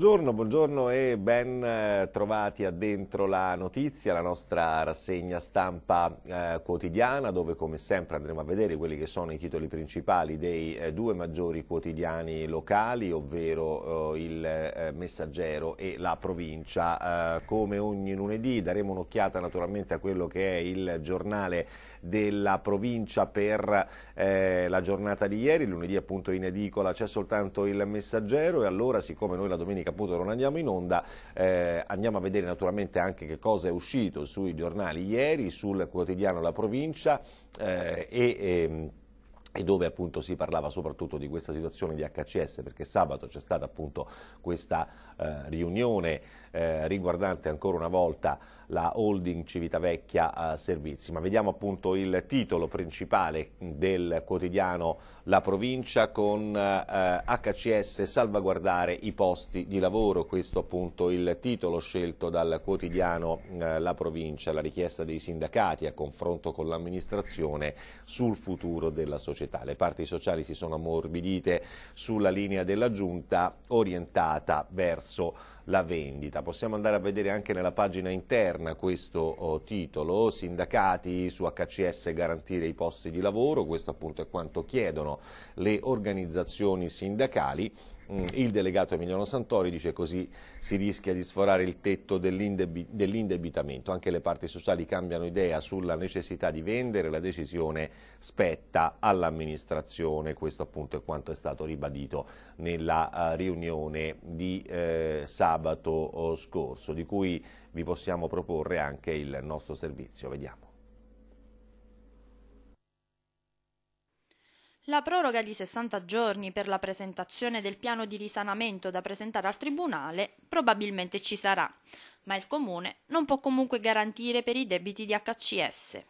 Buongiorno, buongiorno e ben eh, trovati a Dentro la Notizia, la nostra rassegna stampa eh, quotidiana dove come sempre andremo a vedere quelli che sono i titoli principali dei eh, due maggiori quotidiani locali, ovvero eh, il eh, Messaggero e la Provincia. Eh, come ogni lunedì daremo un'occhiata naturalmente a quello che è il giornale della provincia per eh, la giornata di ieri, lunedì appunto in edicola c'è soltanto il messaggero e allora siccome noi la domenica Caputo non andiamo in onda, eh, andiamo a vedere naturalmente anche che cosa è uscito sui giornali ieri, sul quotidiano La Provincia eh, e... e ehm, e dove appunto si parlava soprattutto di questa situazione di HCS perché sabato c'è stata appunto questa eh, riunione eh, riguardante ancora una volta la holding Civitavecchia eh, Servizi. Ma vediamo appunto il titolo principale del quotidiano La Provincia con eh, HCS salvaguardare i posti di lavoro, questo appunto il titolo scelto dal quotidiano eh, La Provincia, la richiesta dei sindacati a confronto con l'amministrazione sul futuro della società. Le parti sociali si sono ammorbidite sulla linea della giunta orientata verso la vendita. Possiamo andare a vedere anche nella pagina interna questo oh, titolo, sindacati su HCS garantire i posti di lavoro, questo appunto è quanto chiedono le organizzazioni sindacali Mm. Il delegato Emiliano Santori dice così si rischia di sforare il tetto dell'indebitamento. Anche le parti sociali cambiano idea sulla necessità di vendere, la decisione spetta all'amministrazione. Questo appunto è quanto è stato ribadito nella eh, riunione di eh, sabato oh, scorso, di cui vi possiamo proporre anche il nostro servizio. Vediamo. La proroga di 60 giorni per la presentazione del piano di risanamento da presentare al Tribunale probabilmente ci sarà, ma il Comune non può comunque garantire per i debiti di HCS.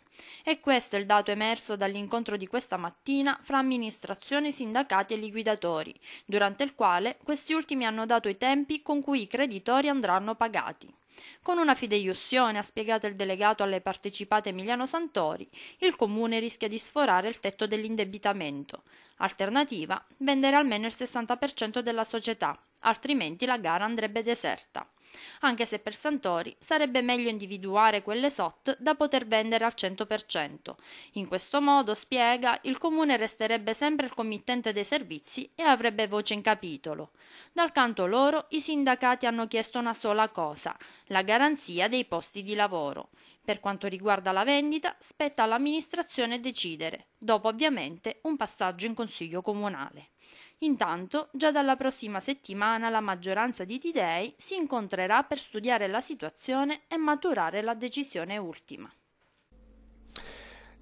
E questo è il dato emerso dall'incontro di questa mattina fra amministrazione, sindacati e liquidatori, durante il quale questi ultimi hanno dato i tempi con cui i creditori andranno pagati. Con una fideiussione, ha spiegato il delegato alle partecipate Emiliano Santori, il comune rischia di sforare il tetto dell'indebitamento. Alternativa, vendere almeno il 60% della società, altrimenti la gara andrebbe deserta. Anche se per Santori sarebbe meglio individuare quelle SOT da poter vendere al 100%. In questo modo, spiega, il comune resterebbe sempre il committente dei servizi e avrebbe voce in capitolo. Dal canto loro i sindacati hanno chiesto una sola cosa, la garanzia dei posti di lavoro. Per quanto riguarda la vendita, spetta all'amministrazione decidere, dopo ovviamente un passaggio in consiglio comunale. Intanto, già dalla prossima settimana la maggioranza di Tidei si incontrerà per studiare la situazione e maturare la decisione ultima.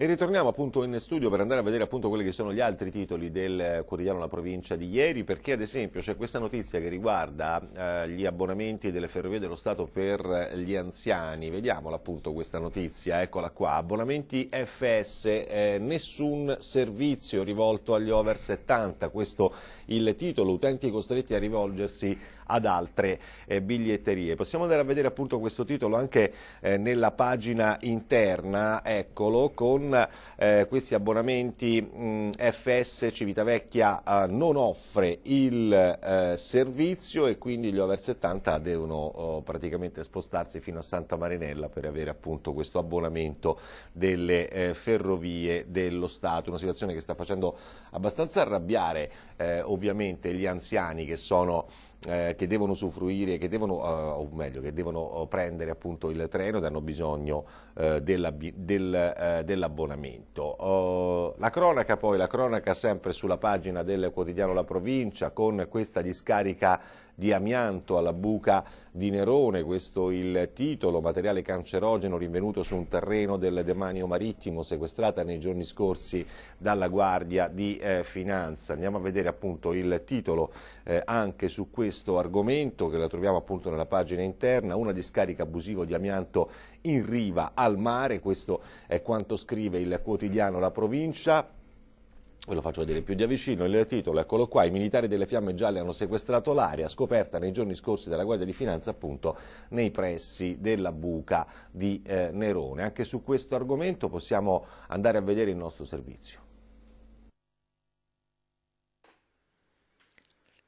E ritorniamo appunto in studio per andare a vedere appunto quelli che sono gli altri titoli del quotidiano La Provincia di ieri, perché ad esempio c'è questa notizia che riguarda eh, gli abbonamenti delle ferrovie dello Stato per eh, gli anziani. Vediamola appunto questa notizia, eccola qua. Abbonamenti FS, eh, nessun servizio rivolto agli over 70, questo il titolo, utenti costretti a rivolgersi ad altre eh, biglietterie. Possiamo andare a vedere appunto questo titolo anche eh, nella pagina interna, eccolo, con eh, questi abbonamenti mh, mm, FS Civitavecchia eh, non offre il eh, servizio e quindi gli over 70 devono oh, praticamente spostarsi fino a Santa Marinella per avere appunto questo abbonamento delle eh, ferrovie dello Stato, una situazione che sta facendo abbastanza arrabbiare ovviamente gli anziani che sono eh, che devono usufruire, che devono, eh, o meglio, che devono eh, prendere appunto il treno ed hanno bisogno eh, della, del, dell'abbonamento. la cronaca poi, la cronaca sempre sulla pagina del quotidiano La Provincia con questa discarica di amianto alla buca di Nerone, questo il titolo, materiale cancerogeno rinvenuto su un terreno del demanio marittimo sequestrata nei giorni scorsi dalla Guardia di eh, Finanza. Andiamo a vedere appunto il titolo eh, anche su questo argomento che la troviamo appunto nella pagina interna, una discarica abusiva di amianto in riva al mare, questo è quanto scrive il quotidiano La Provincia, Ve lo faccio vedere più di vicino, il titolo, eccolo qua, i militari delle Fiamme Gialle hanno sequestrato l'area scoperta nei giorni scorsi dalla Guardia di Finanza appunto nei pressi della buca di eh, Nerone. Anche su questo argomento possiamo andare a vedere il nostro servizio.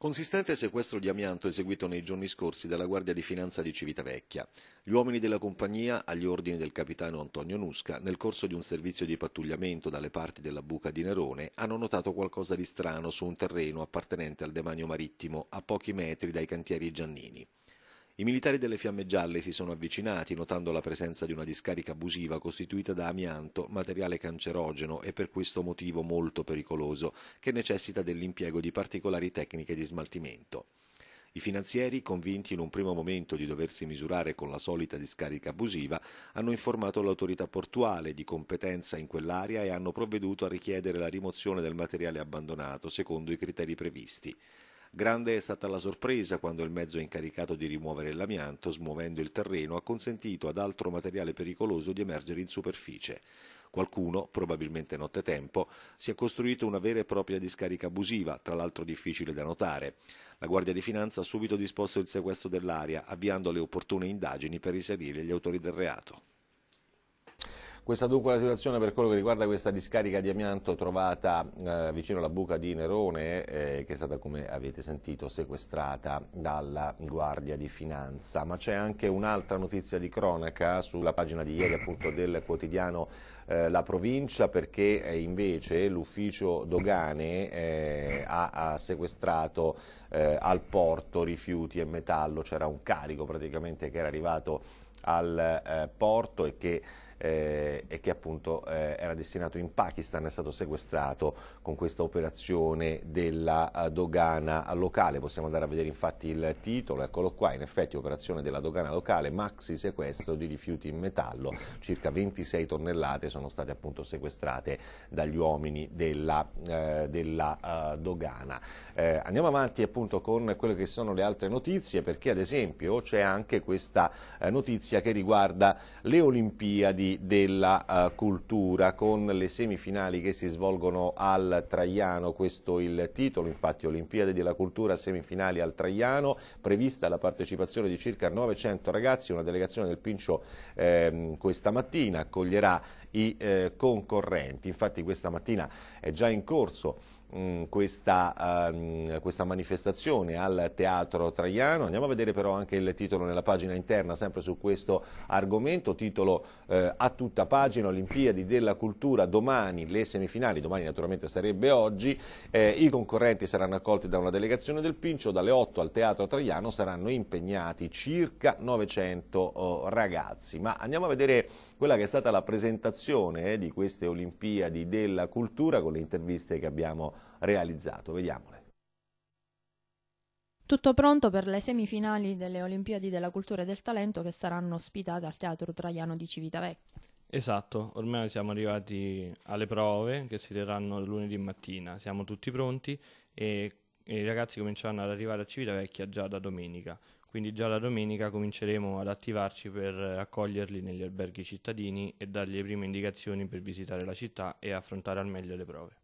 Consistente sequestro di amianto eseguito nei giorni scorsi dalla Guardia di Finanza di Civitavecchia. Gli uomini della compagnia, agli ordini del capitano Antonio Nusca, nel corso di un servizio di pattugliamento dalle parti della Buca di Nerone, hanno notato qualcosa di strano su un terreno appartenente al demanio marittimo, a pochi metri dai cantieri Giannini. I militari delle Fiamme Gialle si sono avvicinati notando la presenza di una discarica abusiva costituita da amianto, materiale cancerogeno e per questo motivo molto pericoloso, che necessita dell'impiego di particolari tecniche di smaltimento. I finanzieri, convinti in un primo momento di doversi misurare con la solita discarica abusiva, hanno informato l'autorità portuale di competenza in quell'area e hanno provveduto a richiedere la rimozione del materiale abbandonato secondo i criteri previsti. Grande è stata la sorpresa quando il mezzo incaricato di rimuovere l'amianto, smuovendo il terreno, ha consentito ad altro materiale pericoloso di emergere in superficie. Qualcuno, probabilmente nottetempo, si è costruito una vera e propria discarica abusiva, tra l'altro difficile da notare. La Guardia di Finanza ha subito disposto il sequestro dell'area, avviando le opportune indagini per risalire gli autori del reato. Questa dunque è la situazione per quello che riguarda questa discarica di amianto trovata eh, vicino alla buca di Nerone eh, che è stata come avete sentito sequestrata dalla Guardia di Finanza. Ma c'è anche un'altra notizia di cronaca sulla pagina di ieri appunto del quotidiano eh, La Provincia perché eh, invece l'ufficio dogane eh, ha, ha, sequestrato eh, al porto rifiuti e metallo, c'era un carico praticamente che era arrivato al porto e che eh, e che appunto eh, era destinato in Pakistan, è stato sequestrato con questa operazione della eh, dogana locale. Possiamo andare a vedere infatti il titolo, eccolo qua, in effetti operazione della dogana locale, maxi sequestro di rifiuti in metallo, circa 26 tonnellate sono state appunto sequestrate dagli uomini della, eh, della eh, dogana. Eh, andiamo avanti appunto con quelle che sono le altre notizie perché ad esempio c'è anche questa notizia che riguarda le Olimpiadi Mondiali della eh, Cultura con le semifinali che si svolgono al Traiano, questo è il titolo, infatti Olimpiadi della Cultura, semifinali al Traiano, prevista la partecipazione di circa 900 ragazzi, una delegazione del Pincio eh, questa mattina accoglierà i eh, concorrenti, infatti questa mattina è già in corso Mm, questa, uh, questa, manifestazione al Teatro Traiano. Andiamo a vedere però anche il titolo nella pagina interna, sempre su questo argomento, titolo uh, a tutta pagina, Olimpiadi della Cultura, domani le semifinali, domani naturalmente sarebbe oggi, eh, i concorrenti saranno accolti da una delegazione del Pincio, dalle 8 al Teatro Traiano saranno impegnati circa 900 ragazzi. Ma andiamo a vedere quella che è stata la presentazione eh, di queste Olimpiadi della Cultura con le interviste che abbiamo realizzato. Vediamole. Tutto pronto per le semifinali delle Olimpiadi della Cultura e del Talento che saranno ospitate al Teatro Traiano di Civitavecchia. Esatto, ormai siamo arrivati alle prove che si terranno lunedì mattina, siamo tutti pronti e, i ragazzi cominceranno ad arrivare a Civitavecchia già da domenica, quindi già da domenica cominceremo ad attivarci per accoglierli negli alberghi cittadini e dargli le prime indicazioni per visitare la città e affrontare al meglio le prove.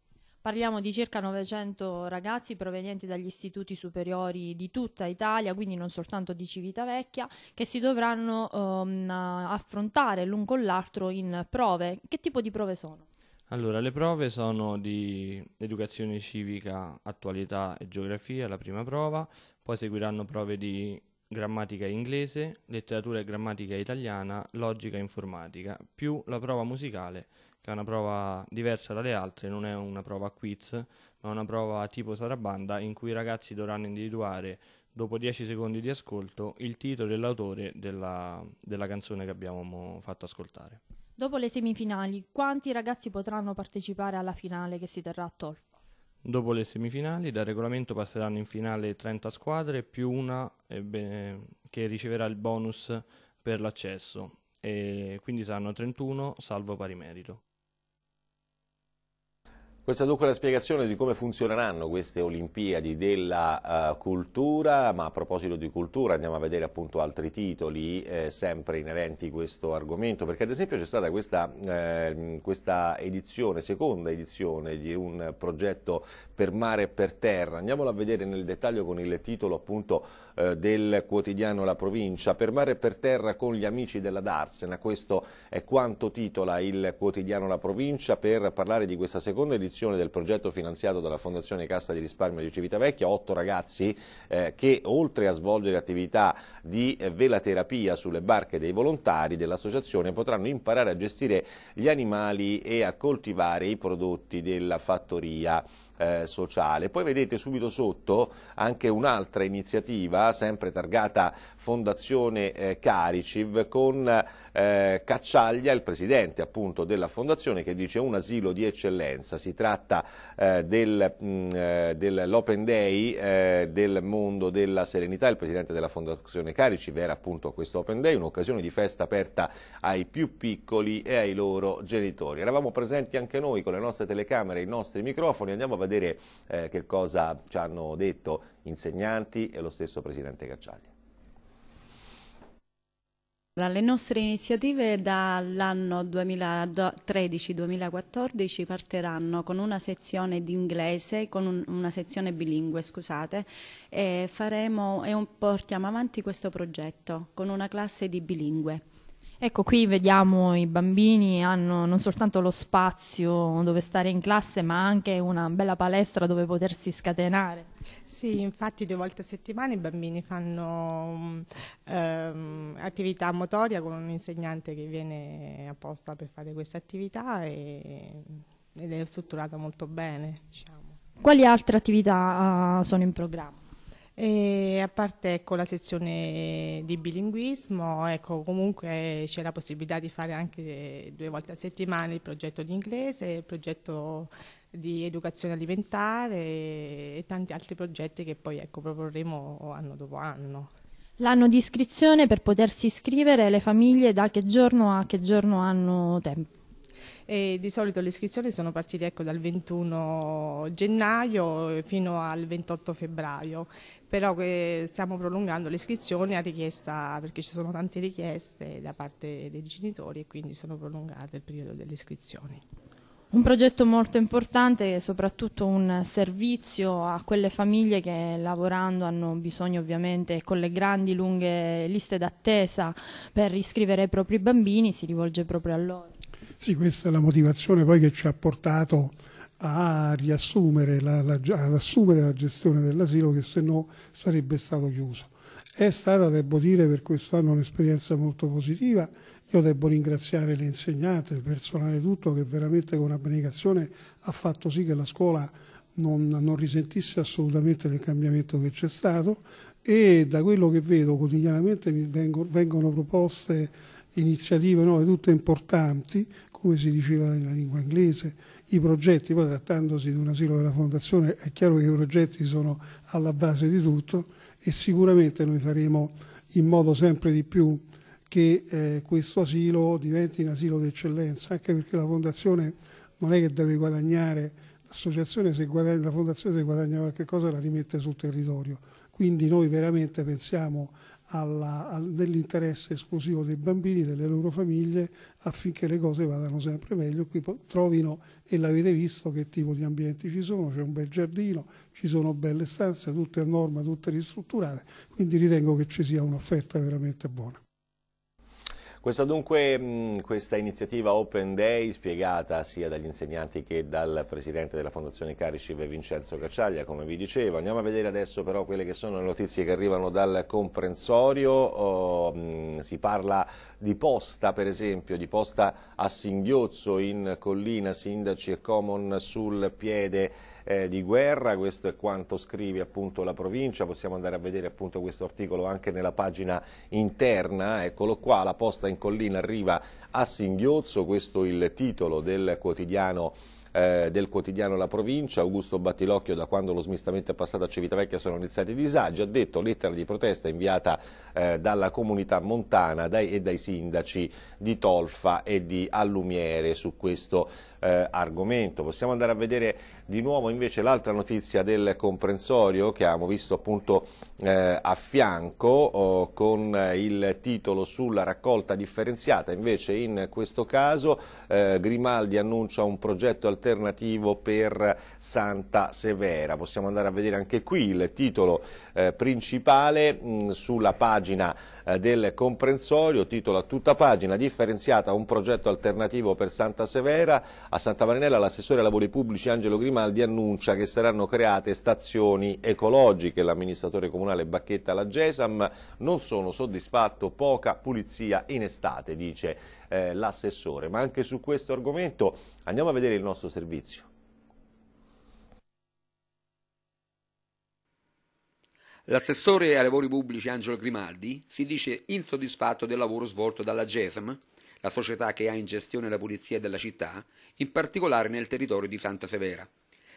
Parliamo di circa 900 ragazzi provenienti dagli istituti superiori di tutta Italia, quindi non soltanto di Civitavecchia, che si dovranno um, affrontare l'un con l'altro in prove. Che tipo di prove sono? Allora, le prove sono di educazione civica, attualità e geografia, la prima prova, poi seguiranno prove di grammatica inglese, letteratura e grammatica italiana, logica e informatica, più la prova musicale che è una prova diversa dalle altre, non è una prova quiz, ma una prova tipo sarabanda in cui i ragazzi dovranno individuare, dopo 10 secondi di ascolto, il titolo e l'autore della, della canzone che abbiamo fatto ascoltare. Dopo le semifinali, quanti ragazzi potranno partecipare alla finale che si terrà a Tolfo? Dopo le semifinali, dal regolamento passeranno in finale 30 squadre più una ebbe, eh, che riceverà il bonus per l'accesso e quindi saranno 31 salvo pari merito. Questa è dunque la spiegazione di come funzioneranno queste Olimpiadi della uh, cultura, ma a proposito di cultura andiamo a vedere appunto altri titoli eh, sempre inerenti a questo argomento, perché ad esempio c'è stata questa, eh, questa, edizione, seconda edizione di un progetto per mare e per terra, andiamolo a vedere nel dettaglio con il titolo appunto eh, del quotidiano La Provincia, per mare e per terra con gli amici della Darsena, questo è quanto titola il quotidiano La Provincia per parlare di questa seconda edizione del progetto finanziato dalla Fondazione Cassa di Risparmio di Civitavecchia, otto ragazzi eh, che oltre a svolgere attività di velaterapia sulle barche dei volontari dell'associazione potranno imparare a gestire gli animali e a coltivare i prodotti della fattoria eh, sociale. Poi vedete subito sotto anche un'altra iniziativa, sempre targata Fondazione eh, Cariciv, con eh, Cacciaglia, il presidente appunto della fondazione, che dice un asilo di eccellenza. Si tratta eh, del, mm, eh, dell'Open Day eh, del mondo della serenità. Il presidente della Fondazione Cariciv era appunto questo Open Day, un'occasione di festa aperta ai più piccoli e ai loro genitori. Eravamo presenti anche noi con le nostre telecamere, e i nostri microfoni, andiamo a vedere vedere eh, che cosa ci hanno detto insegnanti e lo stesso Presidente Cacciaglia. Le nostre iniziative dall'anno 2013-2014 partiranno con una sezione di con un, una sezione bilingue, scusate, e, faremo, e un, portiamo avanti questo progetto con una classe di bilingue. Ecco, qui vediamo i bambini hanno non soltanto lo spazio dove stare in classe, ma anche una bella palestra dove potersi scatenare. Sì, infatti due volte a settimana i bambini fanno um, attività motoria con un insegnante che viene apposta per fare questa attività e, ed è strutturata molto bene. Diciamo. Quali altre attività uh, sono in programma? E a parte ecco, la sezione di bilinguismo, ecco, comunque c'è la possibilità di fare anche due volte a settimana il progetto di inglese, il progetto di educazione alimentare e, tanti altri progetti che poi ecco, proporremo anno dopo anno. L'anno di iscrizione per potersi iscrivere le famiglie da che giorno a che giorno hanno tempo? e di solito le iscrizioni sono partite ecco, dal 21 gennaio fino al 28 febbraio, però eh, stiamo prolungando le iscrizioni a richiesta perché ci sono tante richieste da parte dei genitori e quindi sono prolungate il periodo delle iscrizioni. Un progetto molto importante e soprattutto un servizio a quelle famiglie che lavorando hanno bisogno ovviamente con le grandi lunghe liste d'attesa per iscrivere i propri bambini, si rivolge proprio a loro. Sì, questa è la motivazione poi che ci ha portato a riassumere la, la, ad assumere la gestione dell'asilo che se no sarebbe stato chiuso. È stata, devo dire, per quest'anno un'esperienza molto positiva. Io devo ringraziare le insegnanti, il personale tutto che veramente con abnegazione ha fatto sì che la scuola non, non risentisse assolutamente del cambiamento che c'è stato e da quello che vedo quotidianamente mi vengono, vengono proposte iniziative nuove tutte importanti come si diceva nella lingua inglese, i progetti, poi trattandosi di un asilo della fondazione è chiaro che i progetti sono alla base di tutto e sicuramente noi faremo in modo sempre di più che eh, questo asilo diventi un asilo d'eccellenza, anche perché la fondazione non è che deve guadagnare, l'associazione se guadagna, la fondazione se guadagna qualche cosa la rimette sul territorio, quindi noi veramente pensiamo alla, al, nell'interesse esclusivo dei bambini, delle loro famiglie, affinché le cose vadano sempre meglio. Qui trovino, e l'avete visto, che tipo di ambienti ci sono, c'è un bel giardino, ci sono belle stanze, tutte a norma, tutte ristrutturate, quindi ritengo che ci sia un'offerta veramente buona. Questa dunque mh, questa iniziativa Open Day spiegata sia dagli insegnanti che dal presidente della Fondazione Cariciv Vincenzo Cacciaglia, come vi dicevo. Andiamo a vedere adesso però quelle che sono le notizie che arrivano dal comprensorio. Oh, si parla di posta per esempio, di posta a singhiozzo in collina, sindaci e common sul piede eh, di guerra, questo è quanto scrive appunto la provincia, possiamo andare a vedere appunto questo articolo anche nella pagina interna, eccolo qua, la posta in collina arriva a singhiozzo, questo è il titolo del quotidiano eh, del quotidiano La Provincia, Augusto Battilocchio, da quando lo smistamento è passato a Civitavecchia sono iniziati i disagi, ha detto lettera di protesta inviata eh, dalla comunità montana dai, e dai sindaci di Tolfa e di Allumiere su questo eh, argomento. Possiamo andare a vedere di nuovo invece l'altra notizia del comprensorio che abbiamo visto appunto eh, a fianco oh, con il titolo sulla raccolta differenziata. Invece in questo caso eh, Grimaldi annuncia un progetto alternativo per Santa Severa. Possiamo andare a vedere anche qui il titolo eh, principale mh, mm, sulla pagina eh, del comprensorio, titolo a tutta pagina differenziata un progetto alternativo per Santa Severa a Santa Marinella l'assessore ai lavori pubblici Angelo Grimaldi annuncia che saranno create stazioni ecologiche. L'amministratore comunale Bacchetta alla Gesam non sono soddisfatto, poca pulizia in estate, dice eh, l'assessore. Ma anche su questo argomento andiamo a vedere il nostro servizio. L'assessore ai lavori pubblici Angelo Grimaldi si dice insoddisfatto del lavoro svolto dalla GESM la società che ha in gestione la pulizia della città, in particolare nel territorio di Santa Severa.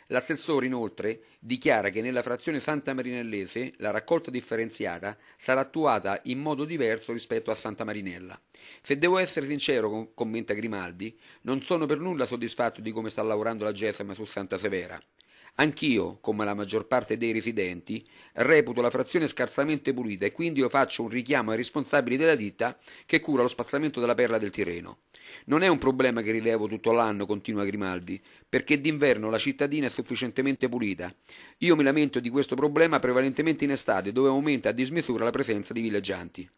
L'assessore inoltre dichiara che nella frazione Santa Marinellese la raccolta differenziata sarà attuata in modo diverso rispetto a Santa Marinella. Se devo essere sincero, commenta Grimaldi, non sono per nulla soddisfatto di come sta lavorando la Gesema su Santa Severa. Anch'io, come la maggior parte dei residenti, reputo la frazione scarsamente pulita e quindi io faccio un richiamo ai responsabili della ditta che cura lo spazzamento della perla del Tirreno. Non è un problema che rilevo tutto l'anno, continua Grimaldi, perché d'inverno la cittadina è sufficientemente pulita. Io mi lamento di questo problema prevalentemente in estate, dove aumenta a dismisura la presenza di villeggianti.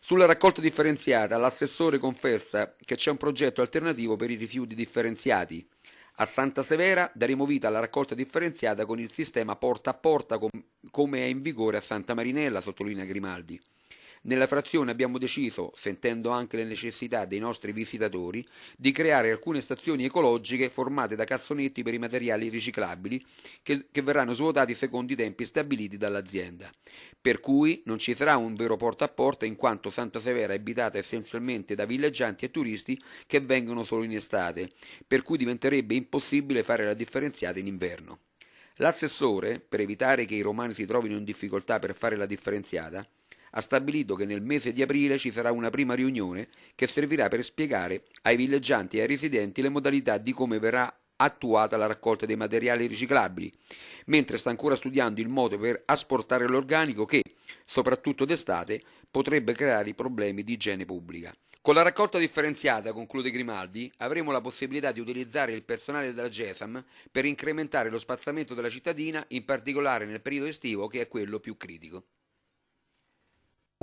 Sulla raccolta differenziata, l'assessore confessa che c'è un progetto alternativo per i rifiuti differenziati a Santa Severa daremo vita alla raccolta differenziata con il sistema porta a porta com- come è in vigore a Santa Marinella, sottolinea Grimaldi. Nella frazione abbiamo deciso, sentendo anche le necessità dei nostri visitatori, di creare alcune stazioni ecologiche formate da cassonetti per i materiali riciclabili che, che verranno svuotati secondo i tempi stabiliti dall'azienda. Per cui non ci sarà un vero porta a porta in quanto Santa Severa è abitata essenzialmente da villeggianti e turisti che vengono solo in estate, per cui diventerebbe impossibile fare la differenziata in inverno. L'assessore, per evitare che i romani si trovino in difficoltà per fare la differenziata, ha stabilito che nel mese di aprile ci sarà una prima riunione che servirà per spiegare ai villeggianti e ai residenti le modalità di come verrà attuata la raccolta dei materiali riciclabili, mentre sta ancora studiando il modo per asportare l'organico che, soprattutto d'estate, potrebbe creare problemi di igiene pubblica. Con la raccolta differenziata, conclude Grimaldi, avremo la possibilità di utilizzare il personale della GESAM per incrementare lo spazzamento della cittadina, in particolare nel periodo estivo che è quello più critico.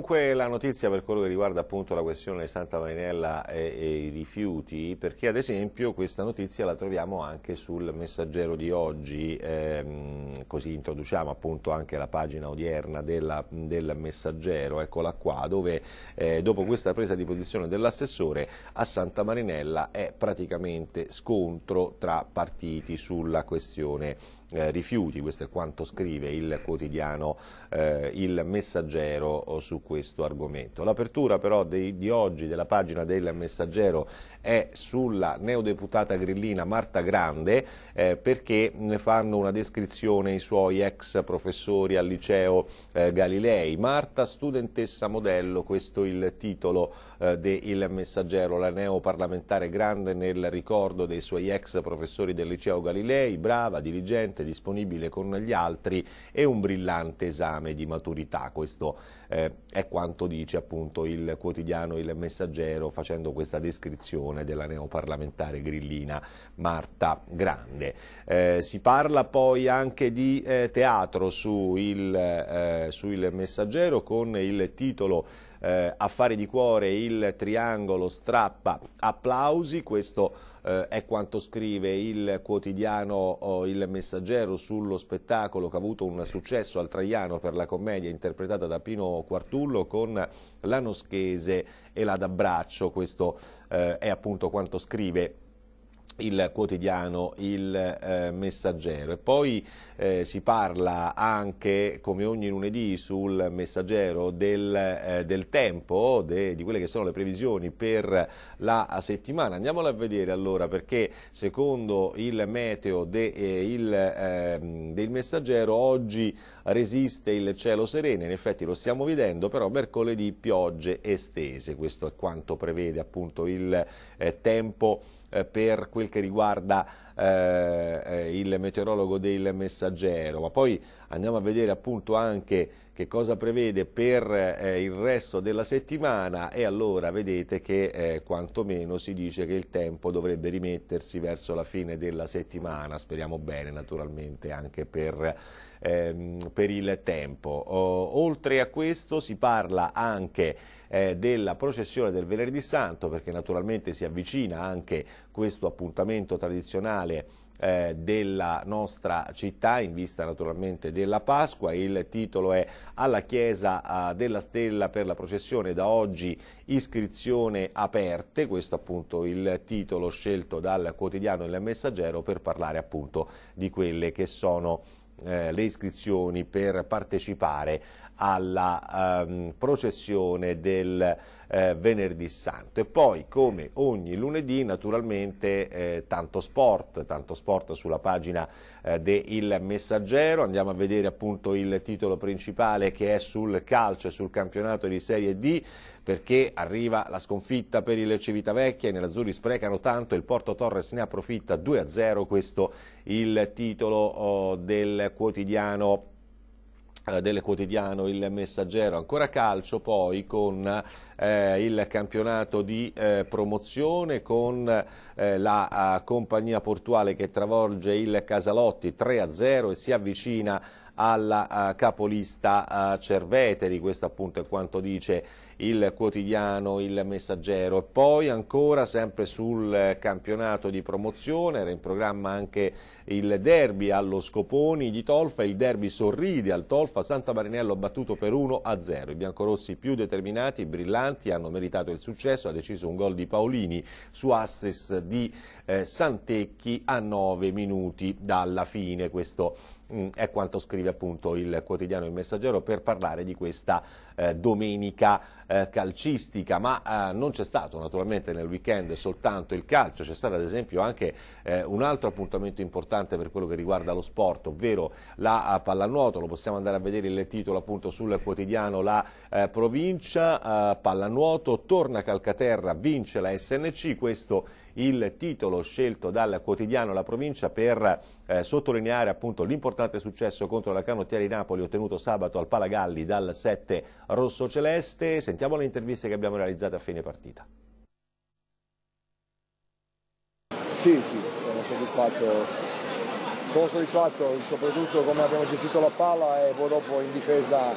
Comunque la notizia per quello che riguarda appunto la questione Santa Marinella e, e, i rifiuti, perché ad esempio questa notizia la troviamo anche sul messaggero di oggi, ehm, così introduciamo appunto anche la pagina odierna della, del messaggero, eccola qua, dove eh, dopo questa presa di posizione dell'assessore a Santa Marinella è praticamente scontro tra partiti sulla questione eh, rifiuti, questo è quanto scrive il quotidiano eh, Il Messaggero oh, su questo argomento. L'apertura però dei, di oggi della pagina del Messaggero è sulla neodeputata grillina Marta Grande eh, perché ne fanno una descrizione i suoi ex professori al liceo eh, Galilei. Marta, studentessa modello, questo è il titolo eh, del Messaggero, la neoparlamentare Grande nel ricordo dei suoi ex professori del liceo Galilei, brava, dirigente disponibile con gli altri e un brillante esame di maturità. Questo eh, è quanto dice appunto il quotidiano Il Messaggero facendo questa descrizione della neoparlamentare grillina Marta Grande. Eh, si parla poi anche di eh, teatro su il, eh, su il Messaggero con il titolo eh, affari di cuore, il triangolo strappa applausi, questo eh, è quanto scrive il quotidiano oh, Il Messaggero sullo spettacolo che ha avuto un successo al Traiano per la commedia interpretata da Pino Quartullo con la e la D'Abraccio, questo eh, è appunto quanto scrive il quotidiano Il eh, Messaggero. E poi eh, si parla anche, come ogni lunedì, sul messaggero del, eh, del tempo, de, di quelle che sono le previsioni per la settimana. Andiamola a vedere allora perché secondo il meteo de, eh, il, ehm, del messaggero oggi resiste il cielo sereno, in effetti lo stiamo vedendo, però mercoledì piogge estese, questo è quanto prevede appunto il eh, tempo eh, per quel che riguarda eh, il meteorologo del messaggero passeggero, ma poi andiamo a vedere appunto anche che cosa prevede per eh, il resto della settimana e allora vedete che eh, quantomeno si dice che il tempo dovrebbe rimettersi verso la fine della settimana, speriamo bene naturalmente anche per, ehm, per il tempo. Oh, oltre a questo si parla anche eh, della processione del venerdì santo perché naturalmente si avvicina anche questo appuntamento tradizionale eh, della nostra città in vista naturalmente della Pasqua. Il titolo è Alla Chiesa eh, della Stella per la processione da oggi iscrizione aperte, questo appunto il titolo scelto dal quotidiano Il Messaggero per parlare appunto di quelle che sono eh, le iscrizioni per partecipare alla ehm, processione del eh, venerdì santo e poi come ogni lunedì naturalmente eh, tanto sport, tanto sport sulla pagina eh, del Messaggero, andiamo a vedere appunto il titolo principale che è sul calcio e sul campionato di Serie D perché arriva la sconfitta per il Civitavecchia, i nerazzurri sprecano tanto, il Porto Torres ne approfitta 2-0, questo il titolo oh, del quotidiano eh, del quotidiano Il Messaggero. Ancora calcio poi con eh, il campionato di eh, promozione, con eh, la eh, compagnia portuale che travolge il Casalotti 3-0 e si avvicina alla eh, capolista eh, Cerveteri, questo appunto è quanto dice il quotidiano Il Messaggero. E poi ancora sempre sul campionato di promozione, era in programma anche il derby allo Scoponi di Tolfa, il derby sorride al Tolfa, Santa Marinello battuto per 1-0, i biancorossi più determinati, brillanti, hanno meritato il successo, ha deciso un gol di Paolini su assist di eh, Santecchi a 9 minuti dalla fine, questo Mm, è quanto scrive appunto il quotidiano Il Messaggero per parlare di questa eh, domenica eh, calcistica, ma eh, non c'è stato naturalmente nel weekend soltanto il calcio, c'è stato ad esempio anche eh, un altro appuntamento importante per quello che riguarda lo sport, ovvero la eh, pallanuoto, lo possiamo andare a vedere il titolo appunto sul quotidiano La Provincia, pallanuoto, torna Calcaterra, vince la SNC, questo il titolo scelto dal quotidiano La Provincia per eh, sottolineare l'importante successo contro la Canottieri Napoli ottenuto sabato al Palagalli dal 7 rosso-celeste. Sentiamo le interviste che abbiamo realizzato a fine partita. Sì, sì, sono soddisfatto. Sono soddisfatto soprattutto come abbiamo gestito la palla e poi dopo in difesa,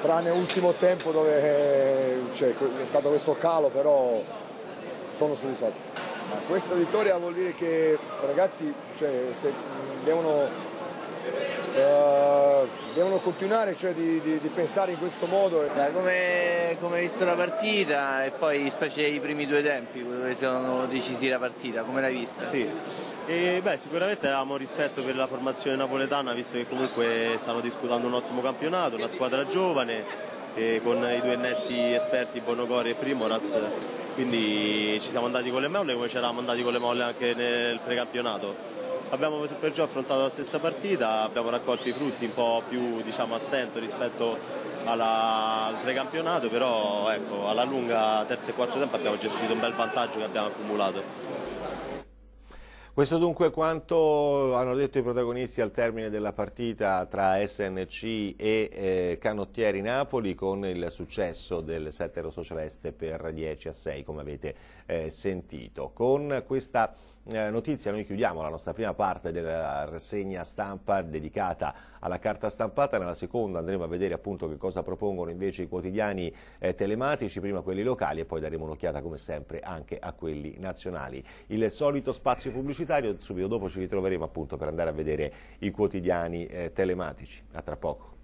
tranne l'ultimo tempo dove cioè, è stato questo calo, però sono soddisfatto. Ma questa vittoria vuol dire che ragazzi cioè, se devono eh, devono continuare cioè, di, di, di, pensare in questo modo. Come, come hai visto la partita e poi specie i primi due tempi dove sono decisi la partita, come l'hai vista? Sì, e, beh, sicuramente avevamo rispetto per la formazione napoletana visto che comunque stanno disputando un ottimo campionato, la squadra giovane con i due ennessi esperti Bonogori e Primoraz quindi ci siamo andati con le molle come ci eravamo andati con le molle anche nel precampionato Abbiamo per affrontato la stessa partita, abbiamo raccolto i frutti un po' più diciamo, a stento rispetto alla, al precampionato, però ecco, alla lunga terzo e quarto tempo abbiamo gestito un bel vantaggio che abbiamo accumulato. Questo dunque è quanto hanno detto i protagonisti al termine della partita tra SNC e eh, Canottieri Napoli con il successo del 7 Rosso Celeste per 10 a 6 come avete eh, sentito. Con questa eh, notizia noi chiudiamo la nostra prima parte della rassegna stampa dedicata alla carta stampata, nella seconda andremo a vedere appunto che cosa propongono invece i quotidiani eh, telematici, prima quelli locali e poi daremo un'occhiata come sempre anche a quelli nazionali. Il solito spazio pubblicitario, subito dopo ci ritroveremo appunto per andare a vedere i quotidiani eh, telematici. A tra poco.